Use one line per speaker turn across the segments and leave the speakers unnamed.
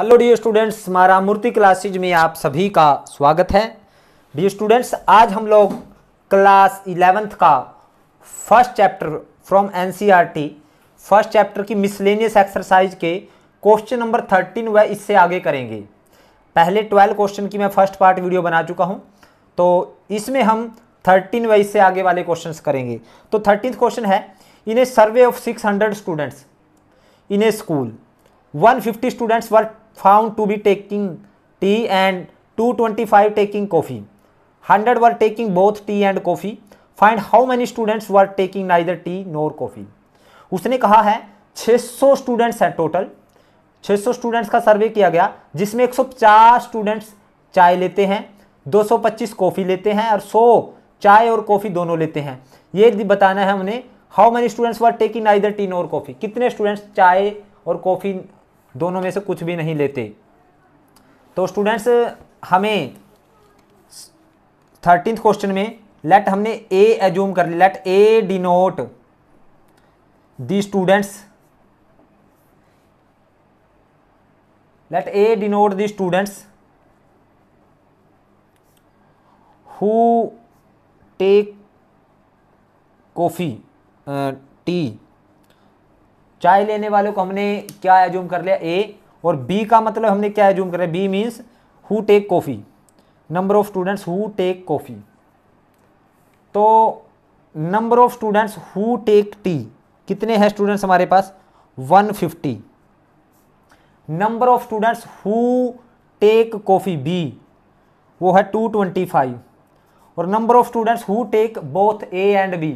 Hello D students हमारा मूर्ति classes में आप सभी का स्वागत है डी स्टूडेंट्स आज हम लोग क्लास इलेवेंथ का first chapter from NCERT first chapter की मिसलेनियस एक्सरसाइज के क्वेश्चन नंबर थर्टीन व इससे आगे करेंगे पहले ट्वेल्व क्वेश्चन की मैं फर्स्ट पार्ट वीडियो बना चुका हूँ तो इसमें हम थर्टीन व इससे आगे वाले क्वेश्चन करेंगे तो थर्टीन क्वेश्चन है in a survey of six hundred students in a school 150 students were found to be taking tea and 225 taking coffee. 100 were taking both tea and coffee. Find how many students were taking neither tea nor coffee. उसने कहा है 600 students हैं total 600 students का सर्वे किया गया जिसमें 150 students चाय लेते हैं 225 कॉफ़ी लेते हैं और 100 चाय और कॉफ़ी दोनों लेते हैं ये बताना है हमने how many students were taking either tea nor coffee कितने स्टूडेंट्स चाय और कॉफ़ी दोनों में से कुछ भी नहीं लेते तो स्टूडेंट्स हमें थर्टीन क्वेश्चन में लेट हमने ए एज्यूम कर लिया let A denote the students let A denote the students who take coffee tea चाय लेने वालों को हमने क्या एज्यूम कर लिया ए और बी का मतलब हमने क्या एज्यूम कर लिया B means who take coffee number of students who take coffee तो number of students who take tea कितने हैं स्टूडेंट्स हमारे पास 150 number of students who take coffee B वो है 225 और number of students who take both A and B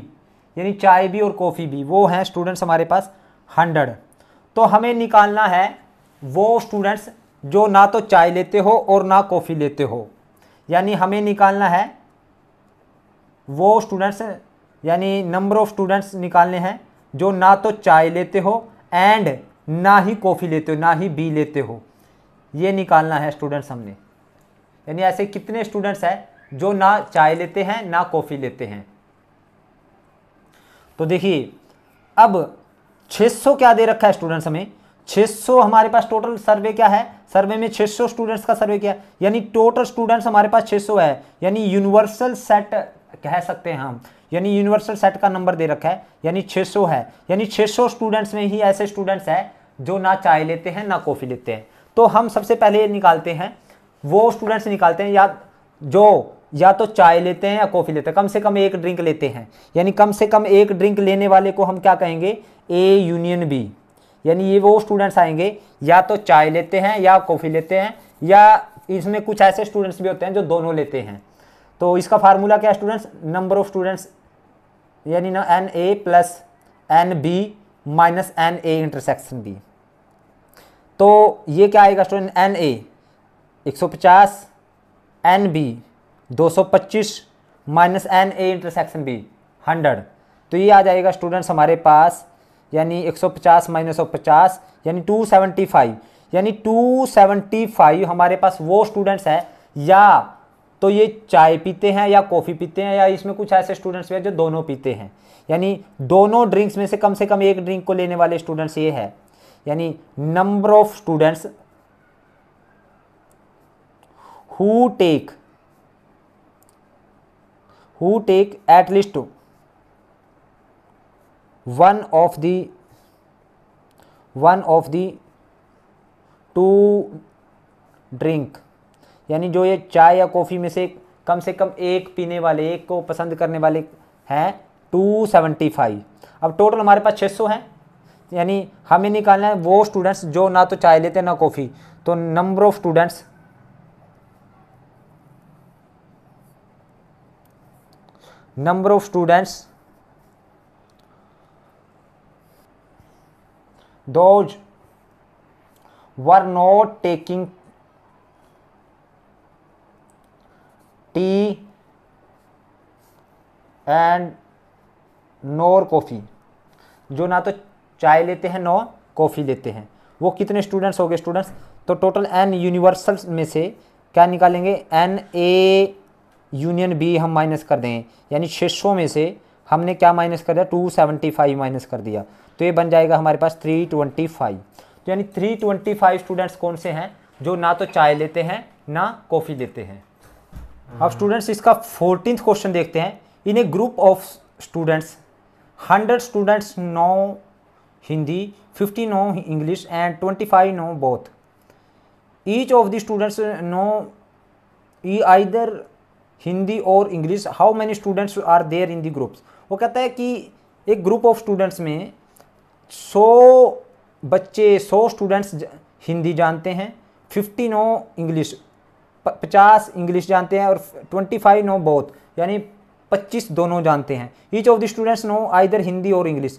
यानी चाय भी और कॉफ़ी भी वो हैं स्टूडेंट्स हमारे पास हंड्रेड तो हमें निकालना है वो स्टूडेंट्स जो ना तो चाय लेते हो और ना कॉफ़ी लेते हो यानी हमें निकालना है वो स्टूडेंट्स यानी नंबर ऑफ स्टूडेंट्स निकालने हैं जो ना तो चाय लेते हो एंड ना ही कॉफ़ी लेते हो ना ही बी लेते हो ये निकालना है स्टूडेंट्स हमने यानी ऐसे कितने स्टूडेंट्स हैं जो ना चाय लेते हैं ना कॉफ़ी लेते हैं तो देखिए अब 600 क्या दे रखा है स्टूडेंट्स हमें 600 हमारे पास टोटल सर्वे क्या है सर्वे में 600 स्टूडेंट्स का सर्वे क्या है यानी टोटल स्टूडेंट्स हमारे पास 600 है यानी यूनिवर्सल सेट कह सकते हैं हम यानी यूनिवर्सल सेट का नंबर दे रखा है यानी 600 है यानी 600 स्टूडेंट्स में ही ऐसे स्टूडेंट्स हैं जो ना चाय लेते हैं ना कॉफ़ी लेते हैं तो हम सबसे पहले निकालते हैं वो स्टूडेंट्स निकालते हैं या जो या तो चाय लेते हैं या कॉफ़ी लेते हैं कम से कम एक ड्रिंक लेते हैं यानी कम से कम एक ड्रिंक लेने वाले को हम क्या कहेंगे ए यूनियन बी यानी ये वो स्टूडेंट्स आएंगे या तो चाय लेते हैं या कॉफ़ी लेते हैं या इसमें कुछ ऐसे स्टूडेंट्स भी होते हैं जो दोनों लेते हैं तो इसका फार्मूला क्या है स्टूडेंट्स नंबर ऑफ स्टूडेंट्स यानी ना n A plus n B minus n A intersection B तो ये क्या आएगा स्टूडेंट एन ए एक सौ पचास n B 225 minus n A intersection B 100 तो ये आ जाएगा स्टूडेंट्स हमारे पास यानी 150 माइनस पचास यानी 275 यानी 275 हमारे पास वो स्टूडेंट्स हैं या तो ये चाय पीते हैं या कॉफ़ी पीते हैं या इसमें कुछ ऐसे स्टूडेंट्स भी हैं जो दोनों पीते हैं यानी दोनों ड्रिंक्स में से कम से कम एक ड्रिंक को लेने वाले स्टूडेंट्स ये है यानी number of students who take who take at least one of the one of the two drink यानी जो ये चाय या कॉफ़ी में से कम से कम एक पीने वाले एक को पसंद करने वाले हैं टू सेवेंटी फाइव अब टोटल हमारे पास छः सौ हैं यानी हमें निकालना है वो स्टूडेंट्स जो ना तो चाय लेते हैं ना कॉफ़ी तो number of students number of students those were not taking tea and nor coffee जो ना तो चाय लेते हैं नो कॉफ़ी लेते हैं वो कितने स्टूडेंट्स हो गए स्टूडेंट्स तो टोटल एन यूनिवर्सल में से क्या निकालेंगे एन ए यूनियन बी हम माइनस कर दें यानी 600 में से हमने क्या माइनस कर दिया 275 माइनस कर दिया तो ये बन जाएगा हमारे पास 325 तो यानी 325 स्टूडेंट्स कौन से हैं जो ना तो चाय लेते हैं ना कॉफ़ी लेते हैं अब स्टूडेंट्स हम्म। इसका फोर्टीन क्वेश्चन देखते हैं in a group of students hundred students know Hindi fifty know English and twenty five know both each of the students know ई either Hindi or English how many students are there in the groups वो कहता है कि एक group of students में सौ बच्चे सौ स्टूडेंट्स हिंदी जानते हैं फिफ्टी नो इंग्लिश पचास इंग्लिश जानते हैं और ट्वेंटी फाइव नो बोथ यानी पच्चीस दोनों जानते हैं each of the students know either Hindi or English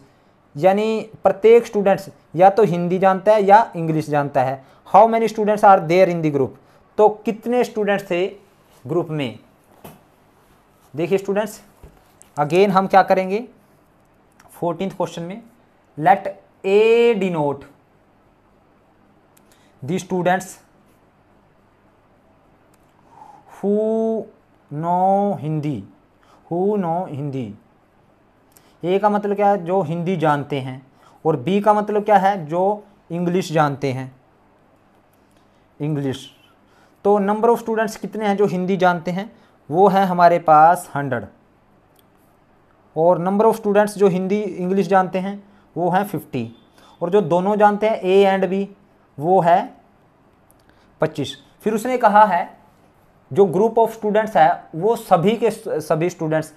यानी प्रत्येक स्टूडेंट्स या तो हिंदी जानता है या इंग्लिश जानता है how many students are there in the group तो कितने स्टूडेंट्स थे ग्रुप में देखिए स्टूडेंट्स अगेन हम क्या करेंगे फोर्टीन क्वेश्चन में let A denote the students who know Hindi who know Hindi A का मतलब क्या है जो हिंदी जानते हैं और बी का मतलब क्या है जो इंग्लिश जानते हैं इंग्लिश तो नंबर ऑफ स्टूडेंट्स कितने हैं जो हिंदी जानते हैं वो है हमारे पास हंड्रेड और नंबर ऑफ़ स्टूडेंट्स जो हिंदी इंग्लिश जानते हैं वो हैं फिफ्टी और जो दोनों जानते हैं ए एंड बी वो है पच्चीस फिर उसने कहा है जो ग्रुप ऑफ स्टूडेंट्स है वो सभी के सभी स्टूडेंट्स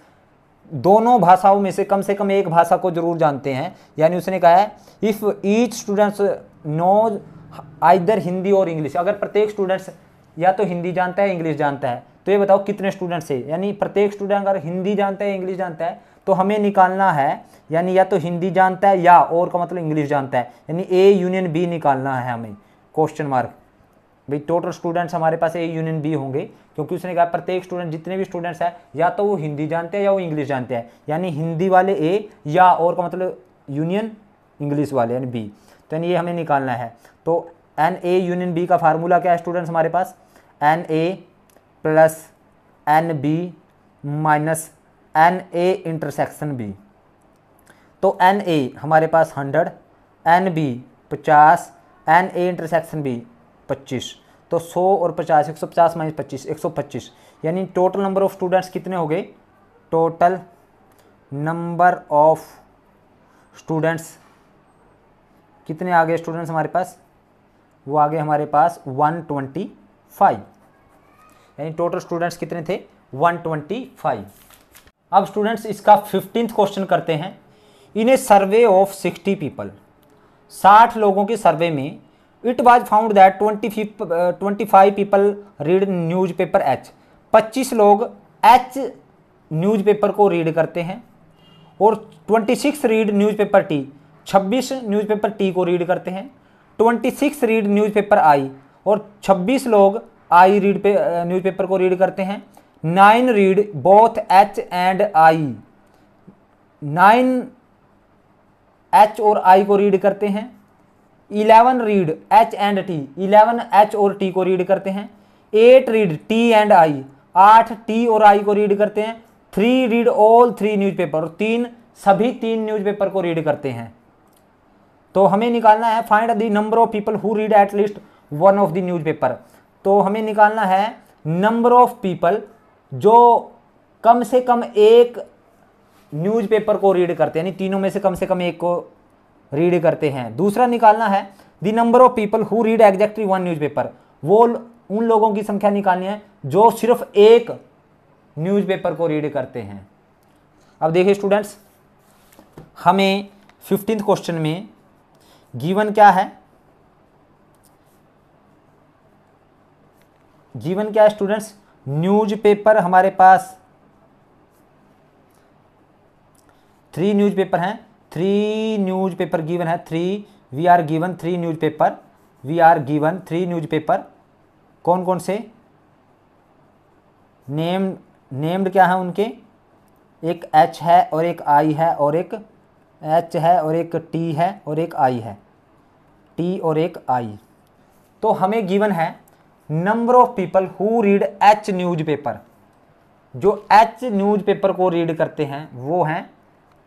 दोनों भाषाओं में से कम से कम एक भाषा को जरूर जानते हैं यानी उसने कहा है if each students know either Hindi or English अगर प्रत्येक स्टूडेंट्स या तो हिंदी जानता है इंग्लिश जानता है तो ये बताओ कितने स्टूडेंट्स है यानी प्रत्येक स्टूडेंट अगर हिंदी जानता है इंग्लिश जानता है तो हमें निकालना है यानी या तो हिंदी जानता है या और का मतलब इंग्लिश जानता है यानी ए यूनियन बी निकालना है हमें क्वेश्चन मार्क भाई टोटल स्टूडेंट्स हमारे पास ए यूनियन बी होंगे क्योंकि उसने कहा प्रत्येक स्टूडेंट जितने भी स्टूडेंट्स हैं या तो वो हिंदी जानते हैं या वो इंग्लिश जानते हैं यानी हिंदी वाले ए या और का मतलब यूनियन इंग्लिश वाले यानी बी तो यानी ये हमें निकालना है तो एन ए यूनियन बी का फार्मूला क्या है स्टूडेंट्स हमारे पास n A plus n B minus n A intersection B तो एन ए हमारे पास हंड्रेड एन बी पचास एन ए इंटरसेक्शन बी पच्चीस तो सौ और पचास एक सौ पचास माइनस पच्चीस एक सौ पच्चीस यानी टोटल नंबर ऑफ़ स्टूडेंट्स कितने हो गए टोटल नंबर ऑफ स्टूडेंट्स कितने आ गए स्टूडेंट्स हमारे पास वो आ गए हमारे पास वन ट्वेंटी फाइव यानी टोटल स्टूडेंट्स कितने थे 125 अब स्टूडेंट्स इसका फिफ्टींथ क्वेश्चन करते हैं in a survey of sixty people साठ लोगों के सर्वे में it was found that twenty twenty five people read newspaper H पच्चीस लोग एच न्यूज पेपर को रीड करते हैं और twenty six read newspaper T छब्बीस न्यूज पेपर टी को रीड करते हैं twenty six read newspaper I और छब्बीस लोग आई रीड पे न्यूज़पेपर को रीड करते हैं nine read both H and I nine H और आई को रीड करते हैं eleven read H and T eleven H और टी को रीड करते हैं eight read T and I आठ टी और आई को रीड करते हैं three read all three newspaper और तीन सभी तीन न्यूज़पेपर को रीड करते हैं तो हमें निकालना है find the number of people who read at least one of the newspaper तो हमें निकालना है नंबर ऑफ पीपल जो कम से कम एक न्यूज़पेपर को रीड करते हैं यानी तीनों में से कम से कम एक को रीड करते हैं दूसरा निकालना है the number of people who read exactly one newspaper वो उन लोगों की संख्या निकालनी है जो सिर्फ एक न्यूज़पेपर को रीड करते हैं अब देखिए स्टूडेंट्स हमें फिफ्टींथ क्वेश्चन में गीवन क्या है जीवन क्या है स्टूडेंट्स न्यूज़पेपर हमारे पास थ्री न्यूज़पेपर हैं थ्री न्यूज़पेपर गिवन है three we are given three newspaper we are given three newspaper कौन कौन से नेम नेम्ड क्या हैं उनके एक एच है और एक आई है और एक एच है और एक टी है और एक आई है टी और एक आई तो हमें गिवन है number of people who read H newspaper जो एच न्यूज पेपर को रीड करते हैं वो हैं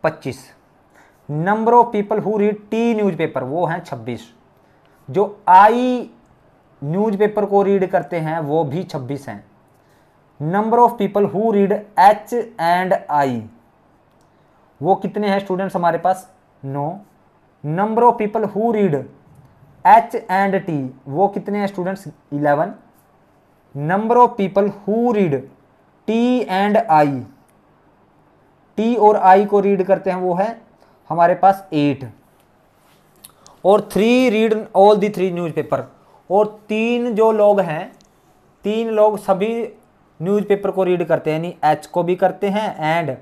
25 number of people who read T newspaper वो हैं 26 जो आई न्यूज पेपर को रीड करते हैं वो भी 26 हैं number of people who read H and I वो कितने हैं स्टूडेंट्स हमारे पास no number of people who read H and T वो कितने हैं students eleven number of people who read T and I T और आई को रीड करते हैं वो है हमारे पास एट और three read all the three newspaper और तीन जो लोग हैं तीन लोग सभी न्यूज़पेपर को रीड करते हैं यानी एच को भी करते हैं एंड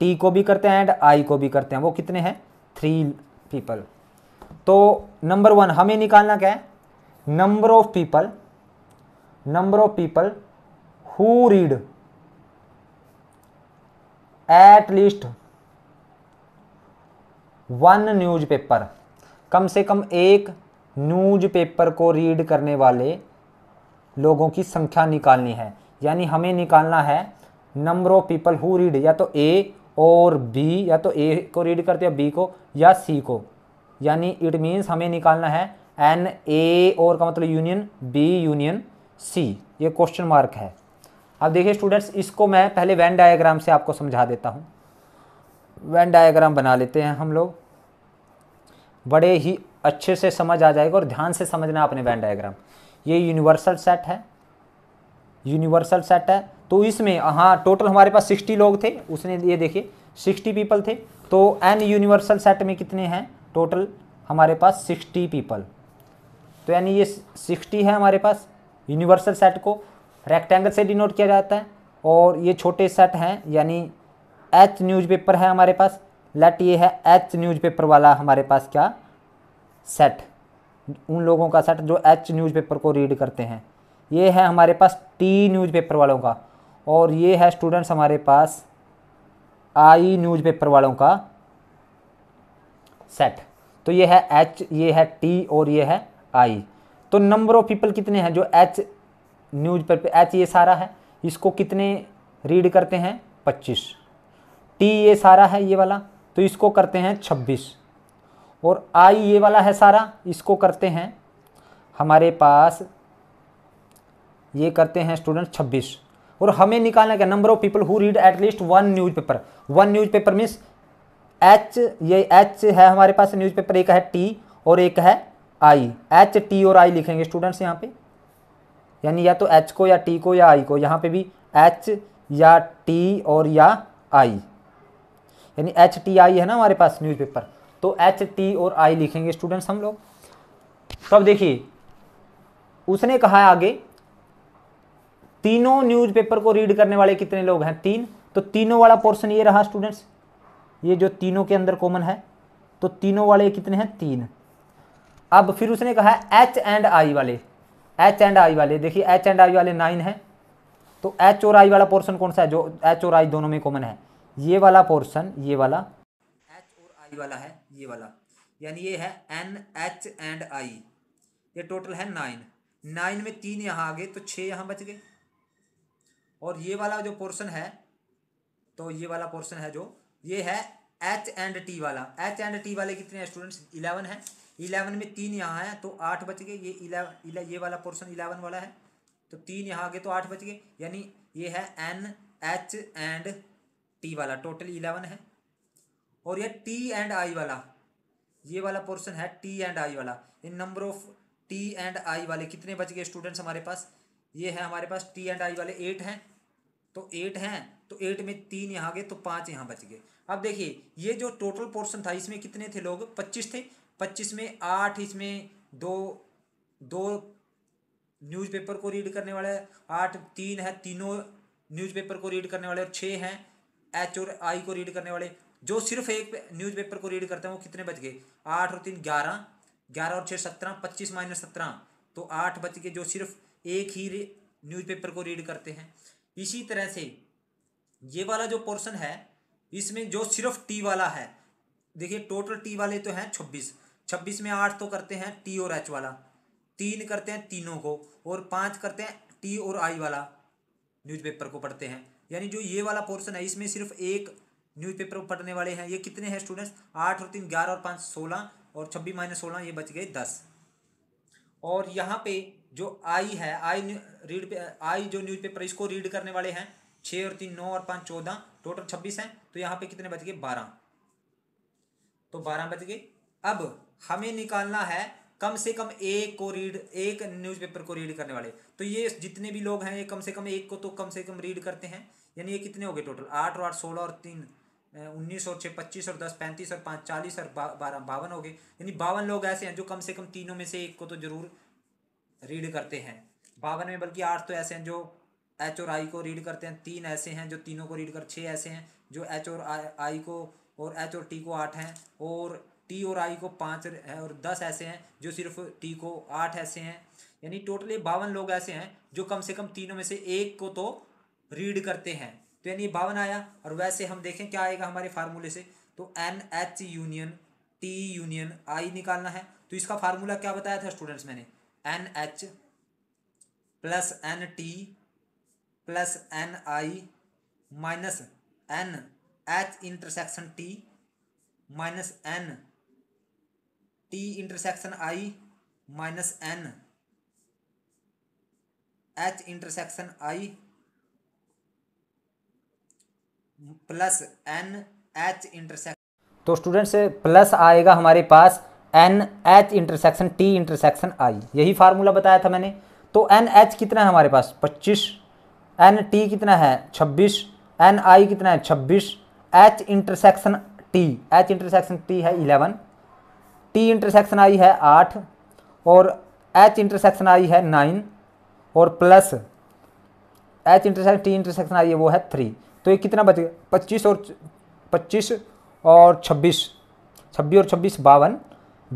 टी को भी करते हैं एंड आई को भी करते हैं वो कितने हैं थ्री पीपल तो नंबर वन हमें निकालना क्या है number of people number of people who read at least one newspaper कम से कम एक न्यूज पेपर को रीड करने वाले लोगों की संख्या निकालनी है यानी हमें निकालना है number of people who read या तो ए और बी या तो ए को रीड करते हैं बी को या सी को यानी इट मीन्स हमें निकालना है एन ए और का मतलब यूनियन बी यूनियन सी ये क्वेश्चन मार्क है अब देखिए स्टूडेंट्स इसको मैं पहले वैन डायग्राम से आपको समझा देता हूँ वैन डायग्राम बना लेते हैं हम लोग बड़े ही अच्छे से समझ आ जाएगा और ध्यान से समझना अपने वैन डायग्राम ये यूनिवर्सल सेट है यूनिवर्सल सेट है तो इसमें हाँ टोटल हमारे पास सिक्सटी लोग थे उसने ये देखिए सिक्सटी पीपल थे तो एन यूनिवर्सल सेट में कितने हैं टोटल हमारे पास सिक्सटी पीपल तो यानी ये सिक्सटी है हमारे पास यूनिवर्सल सेट को रेक्टेंगल से डिनोट किया जाता है और ये छोटे सेट हैं यानी एच न्यूज़पेपर है हमारे पास लेट ये है एच न्यूज़पेपर वाला हमारे पास क्या सेट उन लोगों का सेट जो एच न्यूज़पेपर को रीड करते हैं ये है हमारे पास टी न्यूज़पेपर वालों का और ये है स्टूडेंट्स हमारे पास आई न्यूज़पेपर वालों का सेट तो ये है एच ये है टी और ये है आई तो नंबर ऑफ पीपल कितने हैं जो एच न्यूज पेपर एच ये सारा है इसको कितने रीड करते हैं पच्चीस टी ये सारा है ये वाला तो इसको करते हैं छब्बीस और आई ये वाला है सारा इसको करते हैं हमारे पास ये करते हैं स्टूडेंट छब्बीस और हमें निकालना क्या number of people who read at least one newspaper one newspaper means H ये एच है हमारे पास न्यूज़पेपर एक है टी और एक है आई एच टी और आई लिखेंगे स्टूडेंट्स यहाँ पे यानी या तो एच को या टी को या आई को यहाँ पे भी एच या टी और या आई यानी एच टी आई है ना हमारे पास न्यूज़पेपर तो एच टी और आई लिखेंगे स्टूडेंट्स हम लोग तो अब देखिए उसने कहा है आगे तीनों न्यूज़पेपर को रीड करने वाले कितने लोग हैं तीन तो तीनों वाला पोर्शन ये रहा स्टूडेंट्स ये जो तीनों के अंदर कॉमन है तो तीनों वाले कितने हैं तीन अब फिर उसने कहा एच एंड आई वाले एच एंड आई वाले देखिए एच एंड आई वाले नाइन है तो एच और आई वाला पोर्शन कौन सा है जो एच और आई दोनों में कॉमन है ये वाला पोर्शन ये वाला एच और आई वाला है ये वाला यानी ये है एन एच एंड आई ये टोटल है नाइन नाइन में तीन यहाँ आ गए तो छः यहाँ बच गए और ये वाला जो पोर्शन है तो ये वाला पोर्शन है जो ये है एच एंड टी वाला एच एंड टी वाले कितने स्टूडेंट्स इलेवन है इलेवन में तीन यहाँ है तो आठ बच गए ये इलेवन ये वाला पोर्सन इलेवन वाला है तो तीन यहाँ आगे तो आठ बच गए यानी ये है एन एच एंड टी वाला टोटल इलेवन है और ये टी एंड आई वाला ये वाला पोर्सन है टी एंड आई वाला इन number of T and I वाले कितने बच गए स्टूडेंट्स हमारे पास ये है हमारे पास टी एंड आई वाले एट हैं तो एट हैं तो एट में तीन यहाँ गए तो पाँच यहाँ बच गए अब देखिए ये जो टोटल पोर्शन था इसमें कितने थे लोग पच्चीस थे पच्चीस में आठ इसमें दो दो न्यूज़पेपर को रीड करने वाले आठ तीन है तीनों न्यूज़पेपर को रीड करने वाले और छः हैं एच और आई को रीड करने वाले जो सिर्फ एक न्यूज़पेपर को रीड करते हैं वो कितने बच गए आठ और तीन ग्यारह ग्यारह और छः सत्रह पच्चीस माइनस सत्रह तो आठ बच गए जो सिर्फ एक ही न्यूज़पेपर को रीड करते हैं इसी तरह से ये वाला जो पोर्शन है इसमें जो सिर्फ टी वाला है देखिए टोटल टी वाले तो हैं छब्बीस छब्बीस में आठ तो करते हैं टी और एच वाला तीन करते हैं तीनों को और पाँच करते हैं टी और आई वाला न्यूज़पेपर को पढ़ते हैं यानी जो ये वाला पोर्शन है इसमें सिर्फ एक न्यूज़पेपर को पढ़ने वाले हैं ये कितने हैं स्टूडेंट्स आठ और तीन ग्यारह और पाँच सोलह और छब्बीस माइनस सोलह ये बच गए दस और यहाँ पे जो आई है आई रीड आई जो न्यूज़पेपर इसको रीड करने वाले हैं छः और तीन नौ और पाँच चौदह टोटल छब्बीस है तो यहाँ पे कितने बच गए बारह तो बारह बच गए अब हमें निकालना है कम से कम एक को रीड एक न्यूज़पेपर को रीड करने वाले तो ये जितने भी लोग हैं ये कम से कम एक को तो कम से कम रीड करते हैं यानी ये कितने हो गए टोटल आठ और आठ सोलह और तीन उन्नीस और छः पच्चीस और दस पैंतीस और पाँच चालीस और बारह बावन हो गए यानी बावन लोग ऐसे हैं जो कम से कम तीनों में से एक को तो ज़रूर रीड करते हैं बावन में बल्कि आठ तो ऐसे हैं जो एच और आई को रीड करते हैं तीन ऐसे हैं जो तीनों को रीड कर छः ऐसे हैं जो एच और आई को और एच और टी को आठ हैं और टी और आई को पाँच और दस ऐसे हैं जो सिर्फ टी को आठ ऐसे हैं यानी टोटली बावन लोग ऐसे हैं जो कम से कम तीनों में से एक को तो रीड करते हैं तो यानी बावन आया और वैसे हम देखें क्या आएगा हमारे फार्मूले से तो n H union T union I निकालना है तो इसका फार्मूला क्या बताया था स्टूडेंट्स मैंने n H plus n T plus n I minus n H intersection T minus n T intersection I minus n H intersection I plus n H intersection तो students plus आएगा हमारे पास n H intersection T intersection I यही formula बताया था मैंने तो n H कितना है हमारे पास पच्चीस एन टी कितना है छब्बीस एन आई कितना है छब्बीस H intersection T H intersection T है इलेवन टी इंटरसेक्शन आई है आठ और एच इंटरसेक्शन आई है नाइन और plus H intersection T intersection I है वो है थ्री तो ये कितना बच गया पच्चीस और पच्चीस और छब्बीस छब्बीस और छब्बीस बावन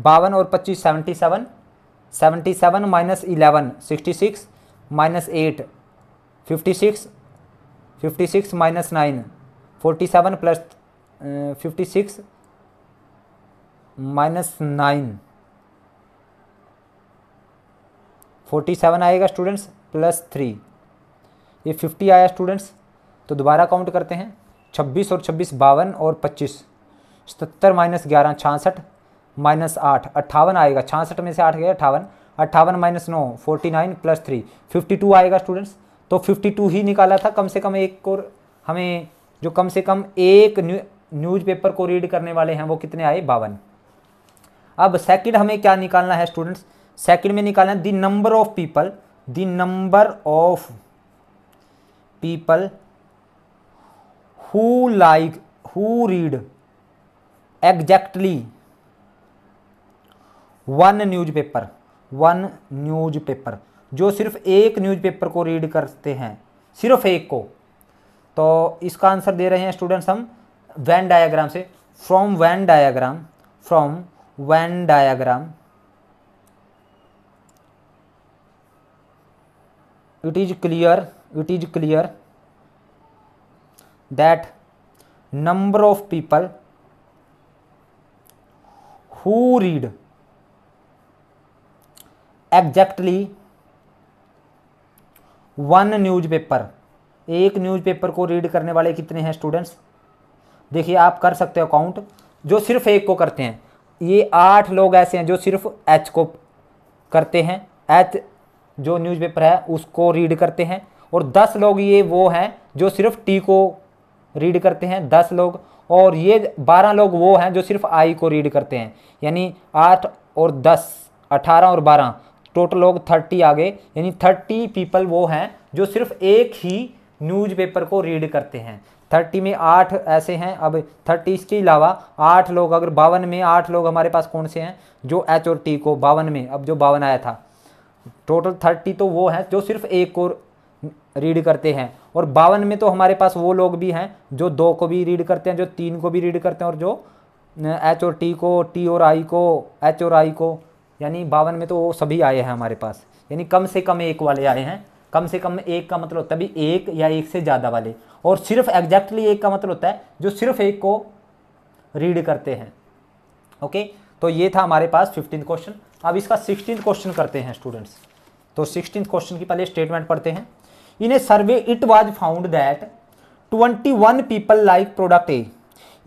बावन और पच्चीस seventy seven seventy seven minus eleven sixty six minus eight fifty six fifty six minus nine forty seven plus fifty six minus nine forty seven आएगा स्टूडेंट्स प्लस थ्री ये फिफ्टी आया स्टूडेंट्स तो दोबारा काउंट करते हैं छब्बीस और छब्बीस बावन और पच्चीस सतर माइनस ग्यारह छियासठ माइनस आठ अट्ठावन आएगा छियासठ में से आठ गया अट्ठावन अट्ठावन माइनस नौ forty nine plus three fifty two आएगा स्टूडेंट्स तो 52 ही निकाला था कम से कम एक को हमें जो कम से कम एक न्यू न्यूज़पेपर को रीड करने वाले हैं वो कितने आए बावन अब सेकंड हमें क्या निकालना है स्टूडेंट्स सेकंड में निकालना है the number of people the number of people who like who read exactly one newspaper one newspaper जो सिर्फ एक न्यूज़पेपर को रीड करते हैं सिर्फ एक को तो इसका आंसर दे रहे हैं स्टूडेंट्स हम वैन डायाग्राम से from Venn diagram from Venn diagram it is clear it is clear that number of people who read exactly one newspaper एक न्यूज़पेपर को रीड करने वाले कितने हैं स्टूडेंट्स देखिए आप कर सकते हो काउंट जो सिर्फ एक को करते हैं ये आठ लोग ऐसे हैं जो सिर्फ एच को करते हैं एच जो न्यूज़पेपर है उसको रीड करते हैं और दस लोग ये वो हैं जो सिर्फ टी को रीड करते हैं दस लोग और ये बारह लोग वो हैं जो सिर्फ आई को रीड करते हैं यानी आठ और दस अठारह और बारह टोटल लोग थर्टी आ गए यानी थर्टी पीपल वो हैं जो सिर्फ एक ही न्यूज़पेपर को रीड करते हैं थर्टी में आठ ऐसे हैं अब थर्टी इसके अलावा आठ लोग अगर बावन में आठ लोग हमारे पास कौन से हैं जो एच और टी को बावन में अब जो बावन आया था टोटल थर्टी तो वो हैं जो सिर्फ एक को रीड करते हैं और बावन में तो हमारे पास वो लोग भी हैं जो दो को भी रीड करते हैं जो तीन को भी रीड करते हैं और जो एच और टी को टी और आई को एच और आई को यानी बावन में तो वो सभी आए हैं हमारे पास यानी कम से कम एक वाले आए हैं कम से कम एक का मतलब होता है भी एक या एक से ज़्यादा वाले और सिर्फ एग्जैक्टली एक का मतलब होता है जो सिर्फ एक को रीड करते हैं ओके तो ये था हमारे पास फिफ्टीन क्वेश्चन अब इसका सिक्सटीन क्वेश्चन करते हैं स्टूडेंट्स तो सिक्सटीन क्वेश्चन की पहले स्टेटमेंट पढ़ते हैं in a survey it was found that twenty one people like product A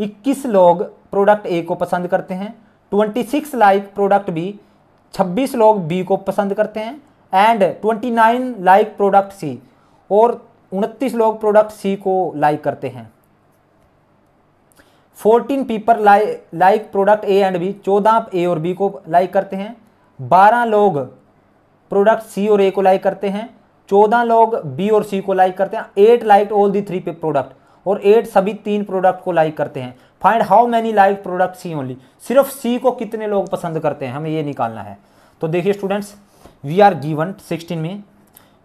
इक्कीस लोग प्रोडक्ट ए को पसंद करते हैं twenty six like product B छब्बीस लोग बी को पसंद करते हैं and twenty nine like product C और उनतीस लोग प्रोडक्ट सी को लाइक करते हैं fourteen people like product A and B चौदह ए और बी को लाइक करते हैं बारह लोग प्रोडक्ट सी और ए को लाइक करते हैं चौदह लोग बी और सी को लाइक करते हैं eight like all the three पे प्रोडक्ट और एट सभी तीन प्रोडक्ट को लाइक करते हैं find how many like product C only सिर्फ सी को कितने लोग पसंद करते हैं हमें ये निकालना है तो देखिए students we are given sixteen में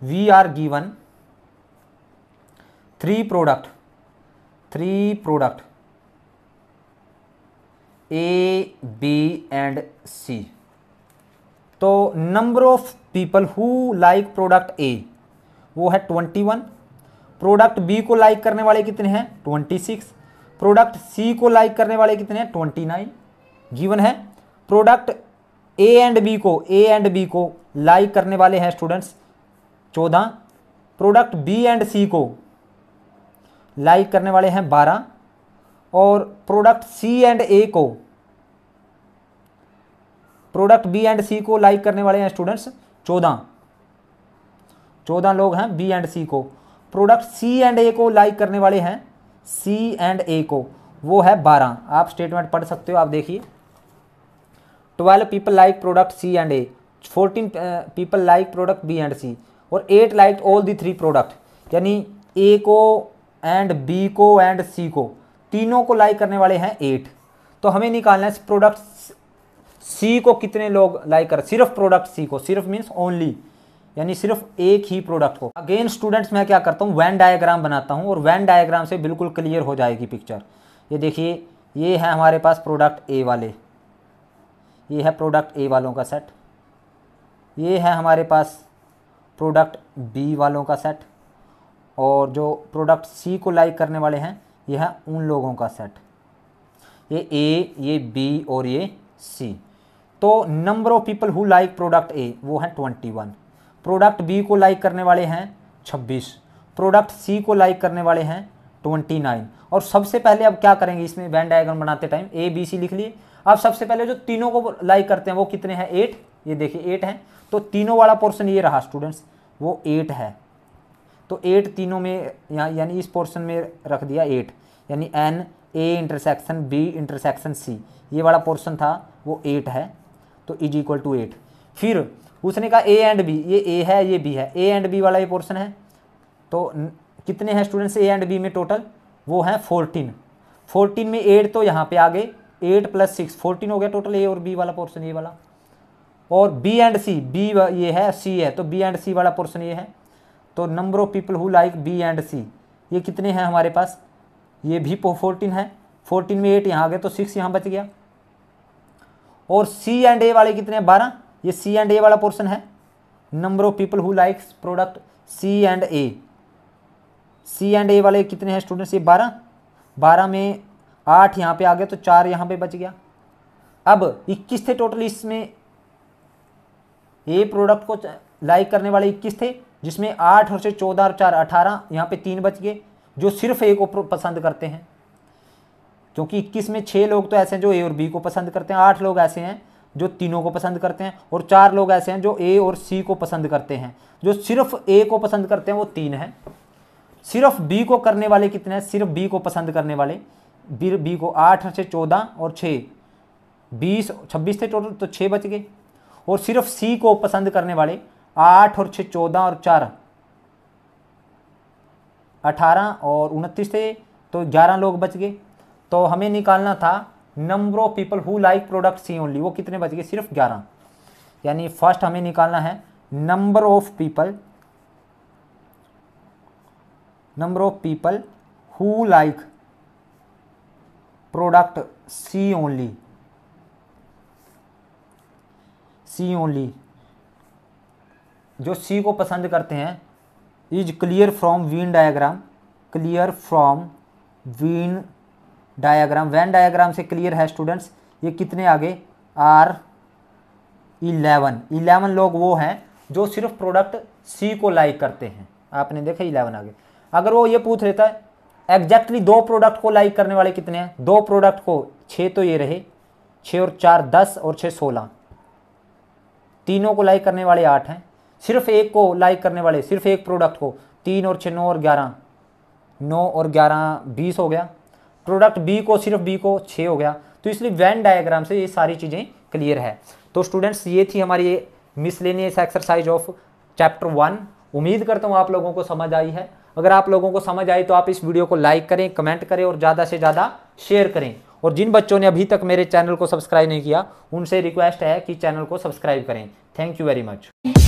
we are given three product three product A B and C तो number of people who like product A वो है ट्वेंटी वन प्रोडक्ट बी को लाइक करने वाले कितने हैं ट्वेंटी सिक्स प्रोडक्ट सी को लाइक करने वाले कितने ट्वेंटी नाइन जीवन है प्रोडक्ट ए एंड बी को ए एंड बी को लाइक करने वाले हैं स्टूडेंट्स चौदह प्रोडक्ट बी एंड सी को लाइक करने वाले हैं बारह और प्रोडक्ट सी एंड ए को प्रोडक्ट बी एंड सी को लाइक करने वाले हैं स्टूडेंट्स चौदह चौदह लोग हैं बी एंड सी को प्रोडक्ट सी एंड ए को लाइक करने वाले हैं सी एंड ए को वो है बारह आप स्टेटमेंट पढ़ सकते हो आप देखिए twelve people like product C and A fourteen people like product B and C और eight like all the three product यानी ए को एंड बी को एंड सी को तीनों को लाइक करने वाले हैं एट तो हमें निकालना है प्रोडक्ट सी को कितने लोग लाइक कर सिर्फ प्रोडक्ट सी को सिर्फ मीन्स ओनली यानी सिर्फ एक ही प्रोडक्ट को अगेन स्टूडेंट्स मैं क्या करता हूँ वैन डायग्राम बनाता हूँ और वैन डायग्राम से बिल्कुल क्लियर हो जाएगी पिक्चर ये देखिए ये है हमारे पास प्रोडक्ट ए वाले ये है प्रोडक्ट ए वालों का सेट ये है हमारे पास प्रोडक्ट बी वालों का सेट और जो प्रोडक्ट सी को लाइक करने वाले हैं यह है उन लोगों का सेट ये ए ये बी और ये सी तो number of people who like product A वो है ट्वेंटी वन प्रोडक्ट बी को लाइक करने वाले हैं छब्बीस प्रोडक्ट सी को लाइक करने वाले हैं ट्वेंटी नाइन और सबसे पहले अब क्या करेंगे इसमें बैंड डायग्राम बनाते टाइम ए बी सी लिख लिए अब सबसे पहले जो तीनों को लाइक करते हैं वो कितने हैं एट ये देखिए एट हैं तो तीनों वाला पोर्शन ये रहा स्टूडेंट्स वो एट है तो एट तीनों में यहाँ यानी इस पोर्शन में रख दिया एट यानी n A intersection B intersection C ये वाला पोर्शन था वो एट है तो इज इक्वल टू एट फिर उसने कहा ए एंड बी ये ए है ये बी है ए एंड बी वाला ये पोर्शन है तो कितने हैं स्टूडेंट्स ए एंड बी में टोटल वो हैं फोर्टीन फोर्टीन में एट तो यहाँ पे आ गए एट प्लस सिक्स फोर्टीन हो गया टोटल ए और बी वाला पोर्शन ये वाला और बी एंड सी बी ये है सी है तो बी एंड सी वाला पोर्शन ये है तो number of people who like B and C ये कितने हैं हमारे पास ये भी फोर्टीन है फोर्टीन में एट यहाँ आ गया तो सिक्स यहाँ बच गया और सी एंड ए वाले कितने हैं बारह ये सी एंड ए वाला पोर्शन है number of people who likes product C and A C and A वाले कितने हैं स्टूडेंट्स ये बारह बारह में आठ यहाँ पे आ गया तो चार यहाँ पे बच गया अब इक्कीस थे टोटल इसमें ए प्रोडक्ट को लाइक करने वाले इक्कीस थे जिसमें आठ और से चौदह और चार अठारह यहाँ पे तीन बच गए जो सिर्फ ए को पसंद करते हैं क्योंकि इक्कीस में छः लोग तो ऐसे हैं जो ए और बी को पसंद करते हैं आठ लोग ऐसे हैं जो तीनों को पसंद करते हैं और चार लोग ऐसे हैं जो ए और सी को पसंद करते हैं जो सिर्फ ए को पसंद करते हैं वो तीन हैं सिर्फ बी को करने वाले कितने हैं सिर्फ बी को पसंद करने वाले बी बी को आठ से चौदह और छः बीस छब्बीस थे टोटल तो छः बच गए और सिर्फ सी को पसंद करने वाले आठ और छः चौदह और चार अठारह और उनतीस थे तो ग्यारह लोग बच गए तो हमें निकालना था number of people who like product C only वो कितने बच गए सिर्फ ग्यारह यानी फर्स्ट हमें निकालना है number of people number of people who like product C only C only जो सी को पसंद करते हैं is clear from Venn diagram clear from Venn diagram Venn diagram से क्लियर है स्टूडेंट्स ये कितने आगे आर इलेवन इलेवन लोग वो हैं जो सिर्फ प्रोडक्ट सी को लाइक करते हैं आपने देखा इलेवन आगे अगर वो ये पूछ लेता है एग्जैक्टली दो प्रोडक्ट को लाइक करने वाले कितने हैं दो प्रोडक्ट को छः तो ये रहे छः और चार दस और छः सोलह तीनों को लाइक करने वाले आठ हैं सिर्फ एक को लाइक करने वाले सिर्फ एक प्रोडक्ट को तीन और छः नौ और ग्यारह नौ और ग्यारह बीस हो गया प्रोडक्ट बी को सिर्फ बी को छः हो गया तो इसलिए वैन डायग्राम से ये सारी चीज़ें क्लियर है तो स्टूडेंट्स ये थी हमारी ये miscellaneous exercise of chapter one उम्मीद करता हूँ आप लोगों को समझ आई है अगर आप लोगों को समझ आई तो आप इस वीडियो को लाइक करें कमेंट करें और ज़्यादा से ज़्यादा शेयर करें और जिन बच्चों ने अभी तक मेरे चैनल को सब्सक्राइब नहीं किया उनसे रिक्वेस्ट है कि चैनल को सब्सक्राइब करें थैंक यू वेरी मच